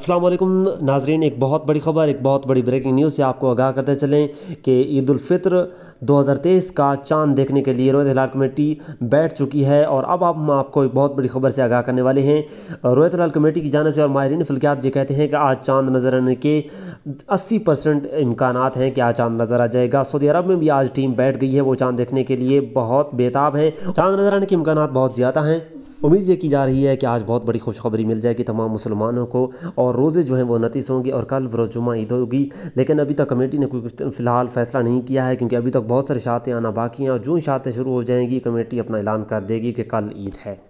अस्सलाम वालेकुम नाजरीन एक बहुत बड़ी खबर एक बहुत बड़ी ब्रेकिंग न्यूज़ से आपको आगाह करते चलें कि ईद फित्र 2023 का चांद देखने के लिए रोहित हिलाल कमेटी बैठ चुकी है और अब आप हम आपको एक बहुत बड़ी खबर से आगाह करने वाले हैं रोहित हिलाल कमेटी की जानब से और माहरीन फलकियात ये कहते हैं कि आज चांद नज़र आने के अस्सी परसेंट इम्कान हैं कि आज चांद नज़र आ जाएगा सऊदी अरब में भी आज टीम बैठ गई है वो चांद देखने के लिए बहुत बेताब है चांद नज़र आने के इम्कान बहुत ज़्यादा हैं उम्मीद ये की जा रही है कि आज बहुत बड़ी खुशखबरी मिल जाएगी तमाम मुसलमानों को और रोज़े जो हैं वो नतीस होंगे और कल जुमा ईद होगी लेकिन अभी तक कमेटी ने कोई फ़िलहाल फैसला नहीं किया है क्योंकि अभी तक बहुत सारी शातें आना बाकी हैं और जो इशातें शुरू हो जाएंगी कमेटी अपना ऐलान कर देगी कि कल ईद है